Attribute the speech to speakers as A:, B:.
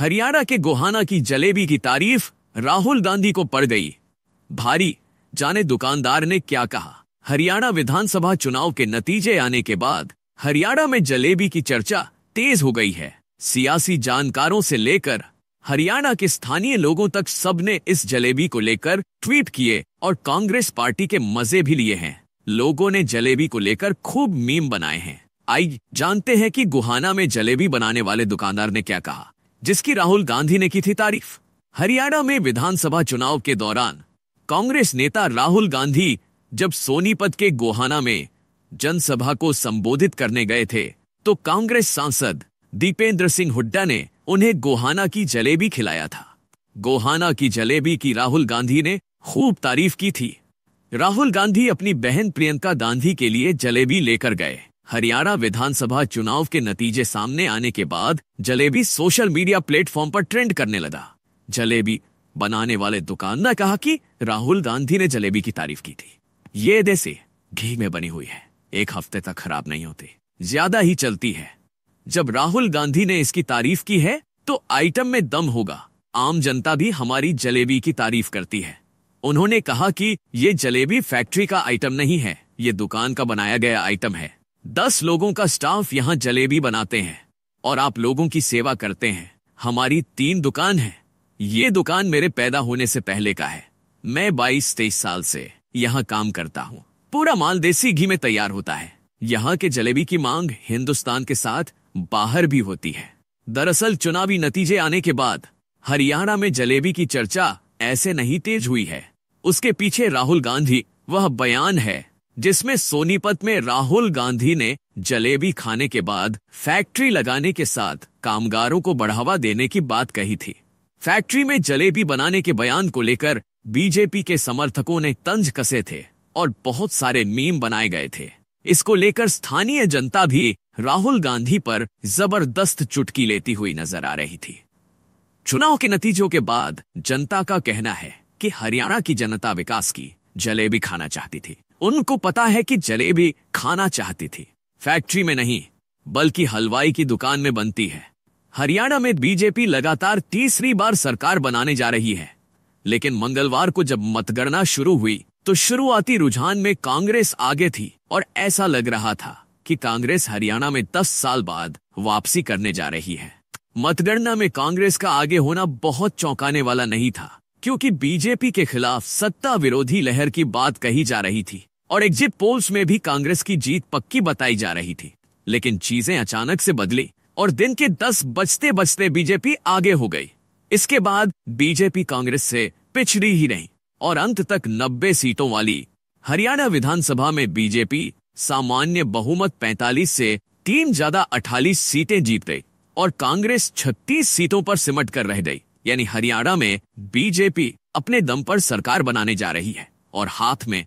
A: हरियाणा के गोहाना की जलेबी की तारीफ राहुल गांधी को पड़ गई भारी जाने दुकानदार ने क्या कहा हरियाणा विधानसभा चुनाव के नतीजे आने के बाद हरियाणा में जलेबी की चर्चा तेज हो गई है सियासी जानकारों से लेकर हरियाणा के स्थानीय लोगों तक सब ने इस जलेबी को लेकर ट्वीट किए और कांग्रेस पार्टी के मजे भी लिए हैं लोगों ने जलेबी को लेकर खूब मीम बनाए हैं आई जानते हैं कि गुहाना में जलेबी बनाने वाले दुकानदार ने क्या कहा जिसकी राहुल गांधी ने की थी तारीफ हरियाणा में विधानसभा चुनाव के दौरान कांग्रेस नेता राहुल गांधी जब सोनीपत के गोहाना में जनसभा को संबोधित करने गए थे तो कांग्रेस सांसद दीपेंद्र सिंह हुड्डा ने उन्हें गोहाना की जलेबी खिलाया था गोहाना की जलेबी की राहुल गांधी ने खूब तारीफ की थी राहुल गांधी अपनी बहन प्रियंका गांधी के लिए जलेबी लेकर गए हरियाणा विधानसभा चुनाव के नतीजे सामने आने के बाद जलेबी सोशल मीडिया प्लेटफॉर्म पर ट्रेंड करने लगा जलेबी बनाने वाले दुकानदार कहा कि राहुल गांधी ने जलेबी की तारीफ की थी ये देसी घी में बनी हुई है एक हफ्ते तक खराब नहीं होती ज्यादा ही चलती है जब राहुल गांधी ने इसकी तारीफ की है तो आइटम में दम होगा आम जनता भी हमारी जलेबी की तारीफ करती है उन्होंने कहा कि ये जलेबी फैक्ट्री का आइटम नहीं है ये दुकान का बनाया गया आइटम है दस लोगों का स्टाफ यहाँ जलेबी बनाते हैं और आप लोगों की सेवा करते हैं हमारी तीन दुकान है ये दुकान मेरे पैदा होने से पहले का है मैं बाईस तेईस साल से यहाँ काम करता हूँ पूरा माल देसी घी में तैयार होता है यहाँ के जलेबी की मांग हिंदुस्तान के साथ बाहर भी होती है दरअसल चुनावी नतीजे आने के बाद हरियाणा में जलेबी की चर्चा ऐसे नहीं तेज हुई है उसके पीछे राहुल गांधी वह बयान है जिसमें सोनीपत में राहुल गांधी ने जलेबी खाने के बाद फैक्ट्री लगाने के साथ कामगारों को बढ़ावा देने की बात कही थी फैक्ट्री में जलेबी बनाने के बयान को लेकर बीजेपी के समर्थकों ने तंज कसे थे और बहुत सारे मीम बनाए गए थे इसको लेकर स्थानीय जनता भी राहुल गांधी पर जबरदस्त चुटकी लेती हुई नजर आ रही थी चुनाव के नतीजों के बाद जनता का कहना है कि हरियाणा की जनता विकास की जलेबी खाना चाहती थी उनको पता है कि जलेबी खाना चाहती थी फैक्ट्री में नहीं बल्कि हलवाई की दुकान में बनती है हरियाणा में बीजेपी लगातार तीसरी बार सरकार बनाने जा रही है लेकिन मंगलवार को जब मतगणना शुरू हुई तो शुरुआती रुझान में कांग्रेस आगे थी और ऐसा लग रहा था कि कांग्रेस हरियाणा में 10 साल बाद वापसी करने जा रही है मतगणना में कांग्रेस का आगे होना बहुत चौंकाने वाला नहीं था क्योंकि बीजेपी के खिलाफ सत्ता विरोधी लहर की बात कही जा रही थी और एग्जिट पोल्स में भी कांग्रेस की जीत पक्की बताई जा रही थी लेकिन चीजें अचानक से बदली और दिन के दस बजते बजते बीजेपी आगे हो गई इसके बाद बीजेपी कांग्रेस से पिछड़ी ही नहीं और अंत तक 90 सीटों वाली हरियाणा विधानसभा में बीजेपी सामान्य बहुमत 45 से तीन ज्यादा 48 सीटें जीत गई और कांग्रेस 36 सीटों पर सिमट कर रह गई यानी हरियाणा में बीजेपी अपने दम पर सरकार बनाने जा रही है और हाथ में